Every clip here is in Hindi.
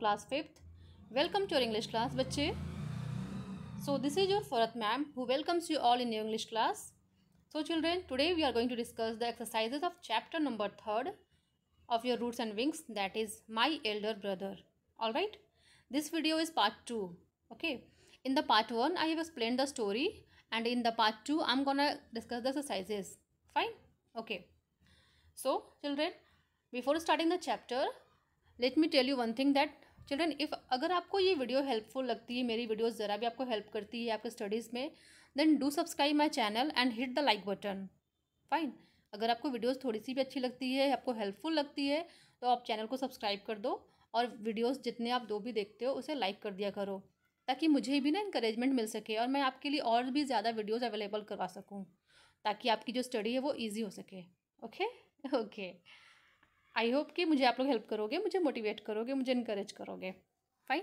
class 5th. Welcome to your English class, bache. So this is your Farat ma'am who welcomes you all in your English class. So children, today we are going to discuss the exercises of chapter number 3rd of your Roots and Wings that is My Elder Brother. Alright, this video is part 2. Okay, in the part 1 I have explained the story and in the part 2 I'm gonna discuss the exercises. Fine? Okay. So children, before starting the chapter, let me tell you one thing that children if अगर आपको ये वीडियो हेल्पफुल लगती है मेरी वीडियो ज़रा भी आपको हेल्प करती है आपके स्टडीज़ में then do subscribe my channel and hit the like button fine अगर आपको वीडियोस थोड़ी सी भी अच्छी लगती है आपको हेल्पफुल लगती है तो आप चैनल को सब्सक्राइब कर दो और वीडियोस जितने आप दो भी देखते हो उसे लाइक कर दिया करो ताकि मुझे भी ना इंकरेजमेंट मिल सके और मैं आपके लिए और भी ज़्यादा वीडियोस अवेलेबल करवा सकूँ ताकि आपकी जो स्टडी है वो ईजी हो सके ओके ओके आई होप कि मुझे आप लोग हेल्प करोगे मुझे मोटिवेट करोगे मुझे इनक्रेज करोगे फाइन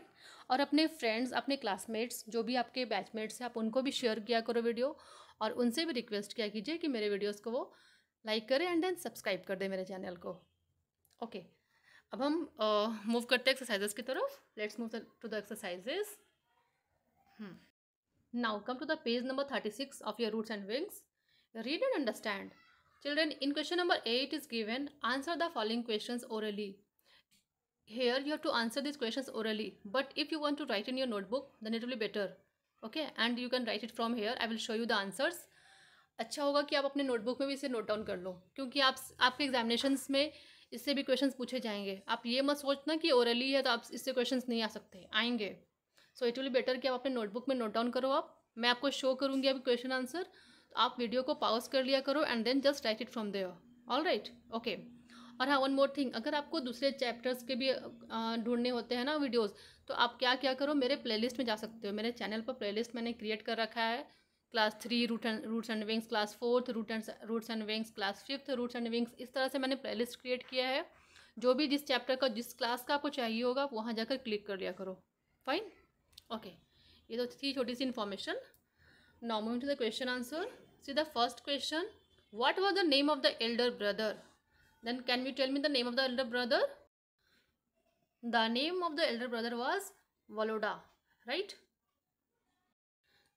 और अपने फ्रेंड्स अपने क्लासमेट्स जो भी आपके बैचमेट्स हैं आप उनको भी शेयर किया करो वीडियो और उनसे भी रिक्वेस्ट किया कीजिए कि मेरे वीडियोज़ को वो लाइक करें एंड देन सब्सक्राइब कर दें मेरे चैनल को ओके okay. अब हम मूव uh, करते हैं एक्सरसाइजेस की तरफ let's move to the exercises now come to the page number thirty six of your roots and wings read and understand Children, in question number 8 is given, answer the following questions orally. Here you have to answer these questions orally. But if you want to write in your notebook, then it will be better. Okay, and you can write it from here. I will show you the answers. अच्छा होगा कि आप अपने नोटबुक में भी इसे नोट डाउन कर लो क्योंकि आप आपके एग्जामिनेशंस में इससे भी क्वेश्चंस पूछे जाएंगे आप ये मत सोचना कि ओरली है तो आप इससे क्वेश्चंस नहीं आ सकते आएंगे सो इट विल बेटर कि आप अपने नोटबुक में नोट डाउन करो आप मैं आपको शो करूंगी अभी क्वेश्चन आंसर तो आप वीडियो को पॉज कर लिया करो and then just write it from there all right okay और हाँ वन मोर थिंग अगर आपको दूसरे चैप्टर्स के भी ढूंढने होते हैं ना वीडियोस तो आप क्या क्या करो मेरे प्लेलिस्ट में जा सकते हो मेरे चैनल पर प्लेलिस्ट मैंने क्रिएट कर रखा है class three root and roots and wings class fourth root and roots and wings class fifth roots and wings इस तरह से मैंने प्लेलिस्ट क्रिएट किया है जो भी जिस चैप्टर का जिस क्लास का आपको चाहिए होगा आप वहाँ जाकर क्लिक कर लिया करो फाइन ओके okay. ये तो थी छोटी सी information now to the question answer See the first question. What was the name of the elder brother? Then can you tell me the name of the elder brother? The name of the elder brother was Woloda, right?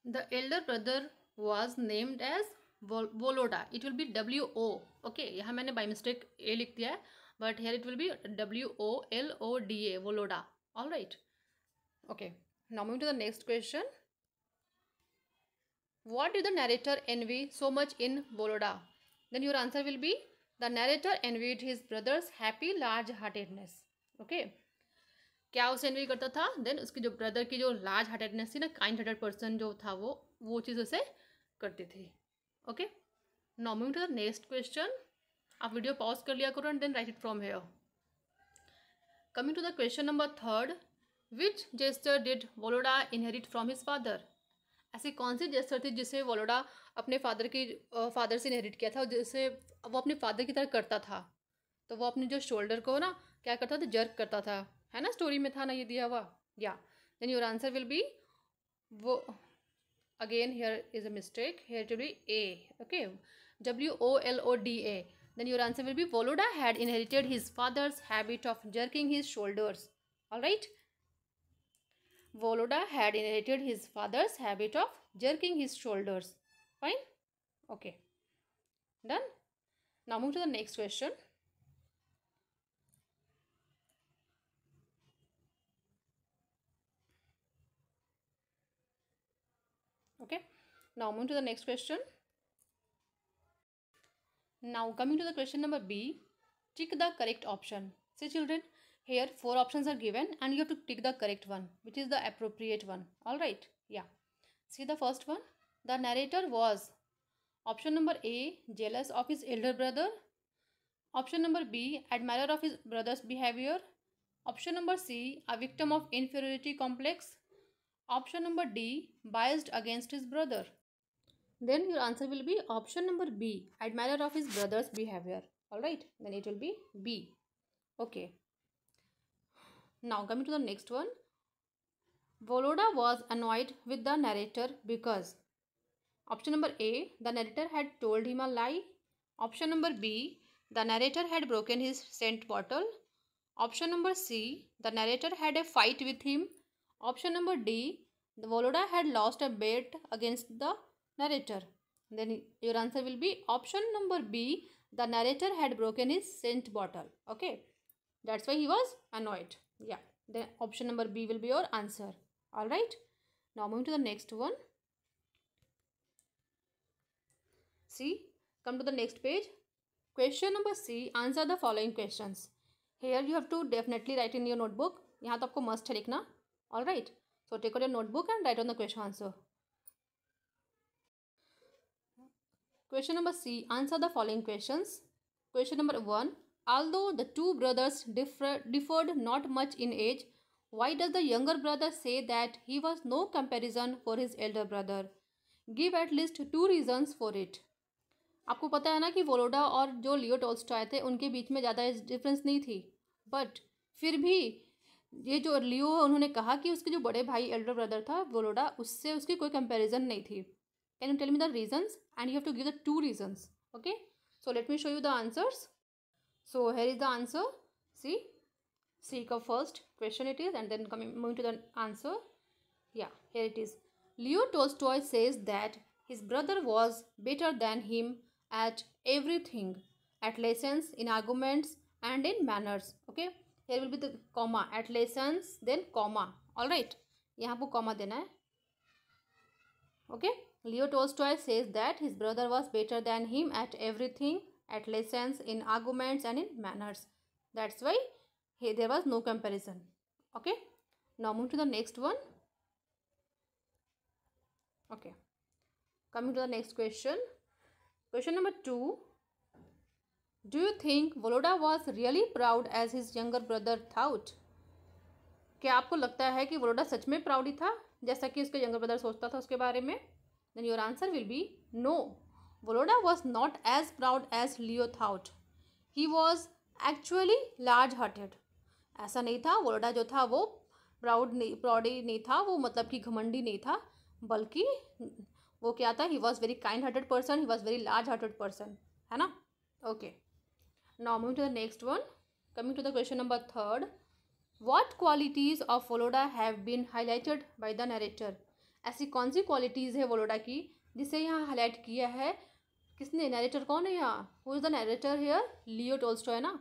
The elder brother was named as Voloda. It will be W O. Okay, यहाँ मैंने by mistake A लिख दिया but here it will be W O L O D A Voloda. All right. Okay. Now moving to the next question. What What did the narrator envy so much in Boloda? Then your answer will be the narrator envied his brothers happy large heartedness okay क्या उसे एन वी करता था देन उसकी जो ब्रदर की जो लार्ज हार्टेडनेस थी ना काइंड हार्टेड पर्सन जो था वो वो चीज़ उसे करती थी okay now moving to the next question आप वीडियो पॉज कर लिया करो and then write it from here coming to the question number third which jester did Voloda inherit from his father ऐसे कौन से जेस्टर थे जिसे वोलोडा अपने फादर की फादर से इनहेरिट किया था और जिसे वो अपने फादर की तरह करता था तो वो अपने जो शोल्डर को ना क्या करता था जर्क करता था है ना स्टोरी में था ना ये दिया हुआ या then your answer will be वो again here is a mistake here to be a okay W O L O D A your answer will be Voloda had inherited his father's habit of jerking his shoulders all right Voloda had inherited his father's habit of jerking his shoulders. Fine? Okay. Done? Now move to the next question. Okay. Now move to the next question. Now coming to the question number B. Check the correct option. Say children, here four options are given and you have to tick the correct one which is the appropriate one all right yeah see the first one the narrator was option number a jealous of his elder brother option number b admirer of his brother's behavior option number c a victim of inferiority complex option number d biased against his brother then your answer will be option number b admirer of his brother's behavior all right then it will be b okay now coming to the next one. Voloda was annoyed with the narrator because option number A the narrator had told him a lie. Option number B the narrator had broken his scent bottle. Option number C the narrator had a fight with him. Option number D the Voloda had lost a bet against the narrator. Then your answer will be option number B the narrator had broken his scent bottle. Okay. That's why he was annoyed. yeah then option number b will be your answer all right now moving to the next one see come to the next page question number c answer the following questions here you have to definitely write in your notebook yahan to aapko must है लिखना all right so take out your notebook and write on the question answer question number C answer the following questions question number one Although the two brothers differ, differed not much in age, why does the younger brother say that he was no comparison for his elder brother? Give at least two reasons for it. आपको पता है ना कि वोलोडा और जो लियो टोल्स्टॉय थे उनके बीच में ज़्यादा डिफरेंस नहीं थी बट फिर भी ये जो लियो है उन्होंने कहा कि उसके जो बड़े भाई एल्डर ब्रदर था वोलोडा उससे उसकी कोई कंपैरिजन नहीं थी can you tell me the reasons and you have to give the two reasons okay so let me show you the answers So here is the answer. See, seek a first question it is and then coming moving to the answer. Yeah, here it is. Leo Tolstoy says that his brother was better than him at everything, at lessons, in arguments and in manners. Okay, here will be the comma, at lessons, then comma. Alright, यहाँ पर comma देना है. Okay, Leo Tolstoy says that his brother was better than him at everything, at lessons, in arguments and in manners. That's why here there was no comparison. Okay. Now move to the next one. Okay. Coming to the next question. Question number two. Do you think Voloda was really proud as his younger brother thought? क्या आपको लगता है कि वोलोडा सच में प्राउड ही था जैसा कि उसका यंगर ब्रदर सोचता था उसके बारे में then your answer will be no Voloda was not as proud as Leo thought. He was actually large hearted. ऐसा नहीं था वोलोडा जो था वो प्राउड नहीं प्राउडी नहीं था वो मतलब कि घमंडी नहीं था बल्कि वो क्या था he was very kind hearted person he was very large hearted person है ना okay now moving to the next one coming to the question number third what qualities of Voloda have been highlighted by the narrator ऐसी कौन सी क्वालिटीज़ है वोलोडा की जिसे यहाँ हाईलाइट किया है किसने नरेटर कौन है यहाँ who is the narrator here Leo Tolstoy है ना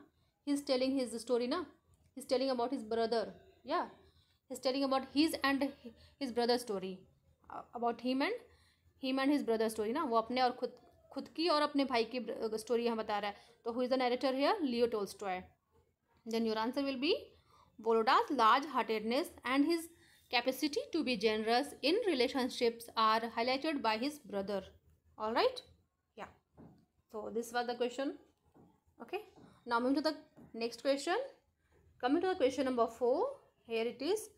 he is telling his story ना he is telling about his brother या he is telling about his and his brother story about him and him and his brother story ना वो अपने और खुद खुद की और अपने भाई की स्टोरी यहाँ बता रहा है तो who is the narrator here Leo है then your answer will be Voloda's large heartedness and his capacity to be generous in relationships are highlighted by his brother all right yeah so this was the question okay now moving to the next question coming to the question number 4 here it is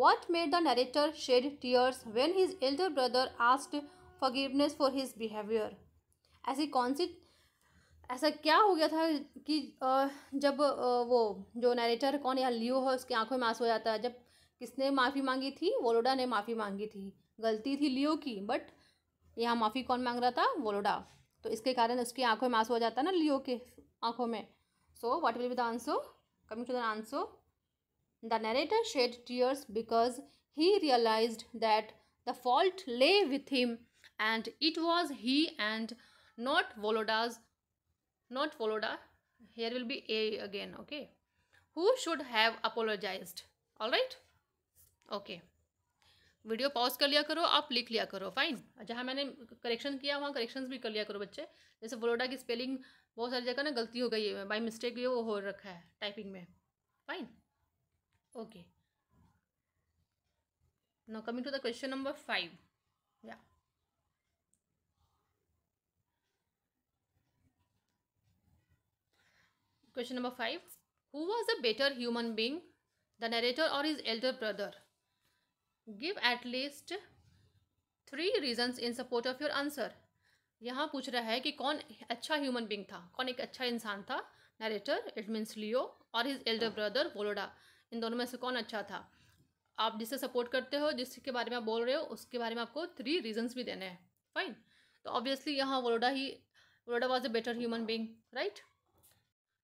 what made the narrator shed tears when his elder brother asked forgiveness for his behavior ऐसी कौन सी ऐसा क्या हो गया था कि जब वो जो नरेटर कौन या लियो है उसकी आंखों में आंसू हो जाता है जब किसने माफ़ी मांगी थी वोलोडा ने माफ़ी मांगी थी गलती थी लियो की बट यहाँ माफ़ी कौन मांग रहा था वोलोडा तो इसके कारण उसकी आंखों में मांस हो जाता है ना लियो के आंखों में so what will be the answer coming to the answer the narrator shed tears because he realize that the fault lay with him and it was he and not Voloda's not Voloda here will be a again okay who should have apologise all right okay video pause कर लिया करो आप लिख लिया करो फाइन जहाँ मैंने करेक्शन किया वहाँ करेक्शन भी कर लिया करो बच्चे जैसे वलोडा की स्पेलिंग बहुत सारी जगह ना गलती हो गई है बाई मिस्टेक ये वो हो रखा है टाइपिंग में fine okay now coming to the question number five या question number five who was a better human being the narrator और his elder brother give at least three reasons in support of your answer यहाँ पूछ रहा है कि कौन अच्छा ह्यूमन बींग था कौन एक अच्छा इंसान था नरेटर इट मीन्स लियो और हिज एल्डर ब्रदर वोलोडा इन दोनों में से कौन अच्छा था आप जिसे सपोर्ट करते हो जिसके बारे में आप बोल रहे हो उसके बारे में आपको थ्री रीजन्स भी देने हैं फाइन तो ऑब्वियसली यहाँ वोलोडा ही Voloda was a better human being right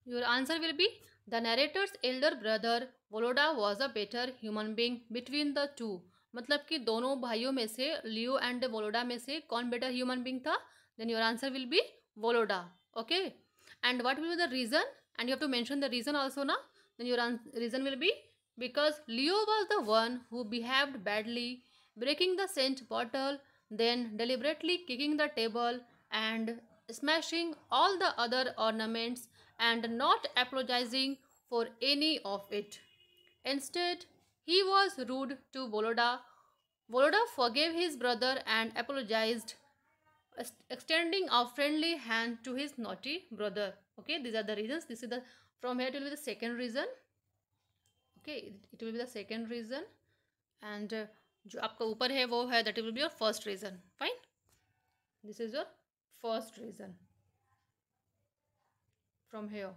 your answer will be the narrator's elder brother Voloda was a better human being between the two मतलब कि दोनों भाइयों में से लियो एंड वोलोडा में से कौन बेटर ह्यूमन बींग था then your answer will be Voloda okay and what will the reason and you have to mention the reason also ना then your reason will be because Leo was the one who behave badly breaking the scent bottle then deliberately kicking the table and smashing all the other ornaments and not apologising for any of it instead He was rude to Voloda. Voloda forgave his brother and apologized, extending a friendly hand to his naughty brother. Okay, these are the reasons. This is the from here it will be the second reason. Okay, it will be the second reason. And uh, जो आपका ऊपर है वो है it will be your first reason. Fine, this is your first reason. From here.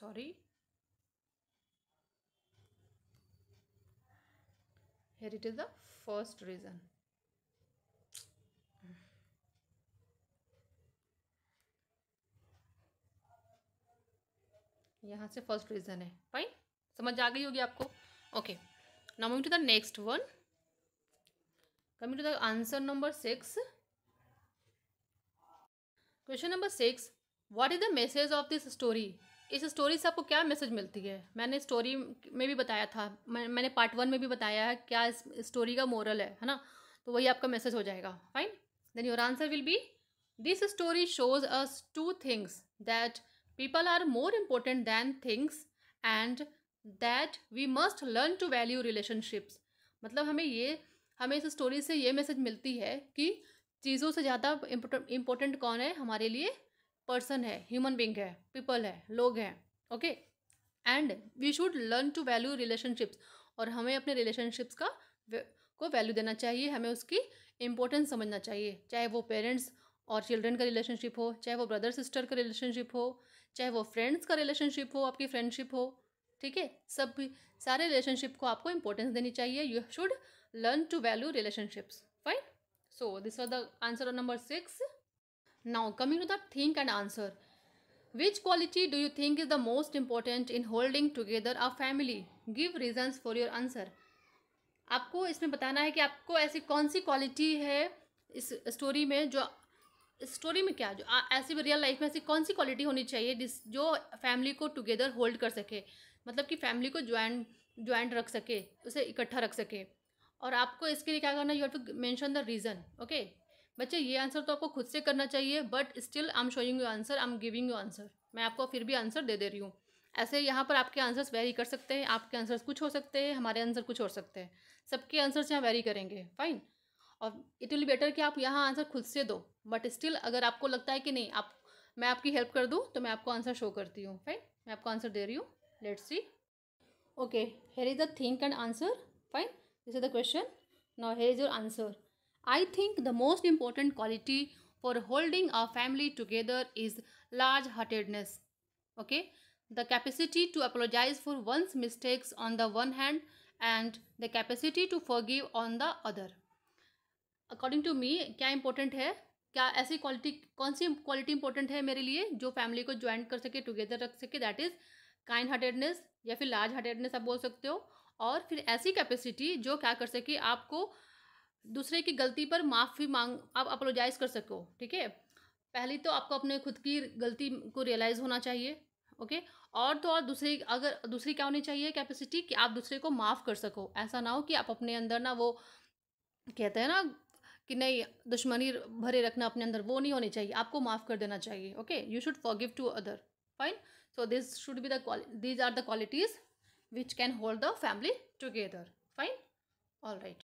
Sorry here it is the first reason यहां से फर्स्ट रीजन है फाइन समझ आ गई होगी आपको okay now moving to the next one coming to the answer number six question number six what is the message of this story इस स्टोरी से आपको क्या मैसेज मिलती है मैंने स्टोरी में भी बताया था मैं, मैंने पार्ट वन में भी बताया है क्या इस स्टोरी का मोरल है है ना तो वही आपका मैसेज हो जाएगा fine then your answer will be this story shows us two things that people are more important than things and that we must learn to value relationships मतलब हमें ये हमें इस स्टोरी से ये मैसेज मिलती है कि चीज़ों से ज़्यादा इम्पोर्टेंट कौन है हमारे लिए पर्सन है ह्यूमन बींग है पीपल है लोग हैं okay and we should learn to value relationships और हमें अपने रिलेशनशिप्स का को वैल्यू देना चाहिए हमें उसकी इम्पोर्टेंस समझना चाहिए चाहे वो पेरेंट्स और चिल्ड्रन का रिलेशनशिप हो चाहे वो ब्रदर सिस्टर का रिलेशनशिप हो चाहे वो फ्रेंड्स का रिलेशनशिप हो आपकी फ्रेंडशिप हो ठीक है सब सारे रिलेशनशिप को आपको इंपॉर्टेंस देनी चाहिए you should learn to value relationships fine so this was the answer number six Now coming to the think and answer. Which quality do you think is the most important in holding together a family? Give reasons for your answer. आपको इसमें बताना है कि आपको ऐसी कौन सी क्वालिटी है इस स्टोरी में जो स्टोरी में क्या जो आ, ऐसी रियल लाइफ में ऐसी कौन सी क्वालिटी होनी चाहिए जिस जो फैमिली को टुगेदर होल्ड कर सके मतलब कि फैमिली को ज्वाइन ज्वाइंट रख सके उसे इकट्ठा रख सके और आपको इसके लिए क्या करना you have to mention the reason okay बच्चे ये आंसर तो आपको खुद से करना चाहिए but still I am showing you answer I am giving you answer मैं आपको फिर भी आंसर दे दे रही हूँ ऐसे यहाँ पर आपके आंसर्स वेरी कर सकते हैं आपके आंसर्स कुछ हो सकते हैं हमारे आंसर कुछ हो सकते हैं सबके आंसर्स यहाँ वेरी करेंगे फाइन और इट विल बेटर कि आप यहाँ आंसर खुद से दो बट स्टिल अगर आपको लगता है कि नहीं आप मैं आपकी हेल्प कर दूँ तो मैं आपको आंसर शो करती हूँ फाइन मैं आपको आंसर दे रही हूँ let's see okay here is the think and answer fine this is the question now here is your answer I think the most important quality for holding a family together is large heartedness okay the capacity to apologise for one's mistakes on the one hand and the capacity to forgive on the other according to me क्या इंपॉर्टेंट है क्या ऐसी क्वालिटी कौन सी क्वालिटी इंपॉर्टेंट है मेरे लिए जो फैमिली को ज्वाइन कर सके टुगेदर रख सके दैट इज काइंड हार्टेडनेस या फिर लार्ज हार्टेडनेस आप बोल सकते हो और फिर ऐसी कैपेसिटी जो क्या कर सके आपको दूसरे की गलती पर माफ़ी मांग आप अपोलोजाइज कर सको ठीक है पहली तो आपको अपने खुद की गलती को रियलाइज़ होना चाहिए ओके और तो और दूसरी अगर दूसरी क्या होनी चाहिए कैपेसिटी कि आप दूसरे को माफ़ कर सको ऐसा ना हो कि आप अपने अंदर ना वो कहते हैं ना कि नहीं दुश्मनी भरे रखना अपने अंदर वो नहीं होनी चाहिए आपको माफ़ कर देना चाहिए okay you should forgive to other fine so this should be the these are the qualities which can hold the family together fine all right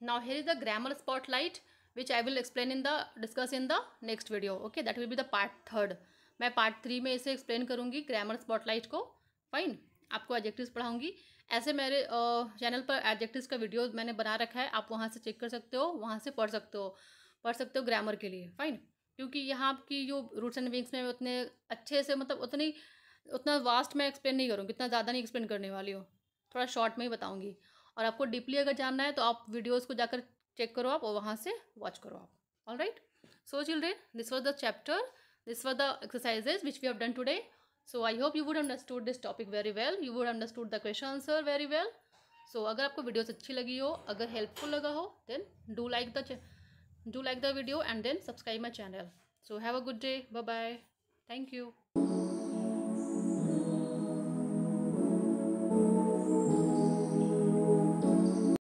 now here is the grammar spotlight which i will explain in the discuss in the next video okay that will be the part third मैं पार्ट थ्री में इसे एक्सप्लेन करूँगी ग्रामर स्पॉटलाइट को फाइन आपको एडजेक्टिव्स पढ़ाऊँगी ऐसे मेरे चैनल पर एडजेक्टिव्स का वीडियो मैंने बना रखा है आप वहाँ से चेक कर सकते हो वहाँ से पढ़ सकते हो पढ़ सकते हो ग्रामर के लिए फाइन क्योंकि यहाँ आपकी जो रूट्स एंड विंग्स में उतने अच्छे से मतलब उतनी उतना वास्ट मैं एक्सप्लेन नहीं करूँगी इतना ज़्यादा नहीं एक्सप्लेन करने वाली हूँ थोड़ा शॉर्ट में ही बताऊँगी और आपको डीपली अगर जानना है तो आप वीडियोज़ को जाकर चेक करो आप और वहाँ से वॉच करो आप all right so children this was the chapter this was the exercises which we have done today so I hope you would understood this topic very well you would understood the question answer very well so अगर आपको वीडियोज़ अच्छी लगी हो अगर हेल्पफुल लगा हो then do like the do like the video and then subscribe my channel so have a good day bye bye thank you